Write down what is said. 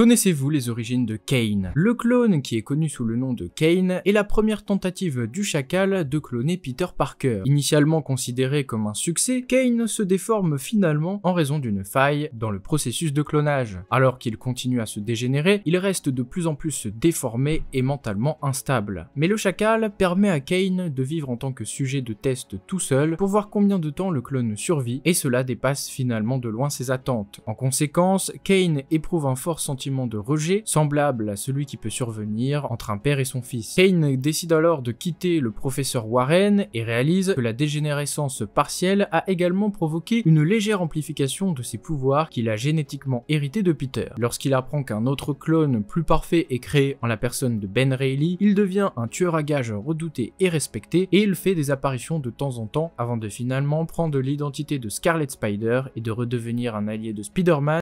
Connaissez-vous les origines de Kane Le clone, qui est connu sous le nom de Kane, est la première tentative du chacal de cloner Peter Parker. Initialement considéré comme un succès, Kane se déforme finalement en raison d'une faille dans le processus de clonage. Alors qu'il continue à se dégénérer, il reste de plus en plus déformé et mentalement instable. Mais le chacal permet à Kane de vivre en tant que sujet de test tout seul pour voir combien de temps le clone survit, et cela dépasse finalement de loin ses attentes. En conséquence, Kane éprouve un fort sentiment de rejet, semblable à celui qui peut survenir entre un père et son fils. Kane décide alors de quitter le professeur Warren et réalise que la dégénérescence partielle a également provoqué une légère amplification de ses pouvoirs qu'il a génétiquement hérité de Peter. Lorsqu'il apprend qu'un autre clone plus parfait est créé en la personne de Ben Reilly, il devient un tueur à gages redouté et respecté et il fait des apparitions de temps en temps avant de finalement prendre l'identité de Scarlet Spider et de redevenir un allié de Spider-Man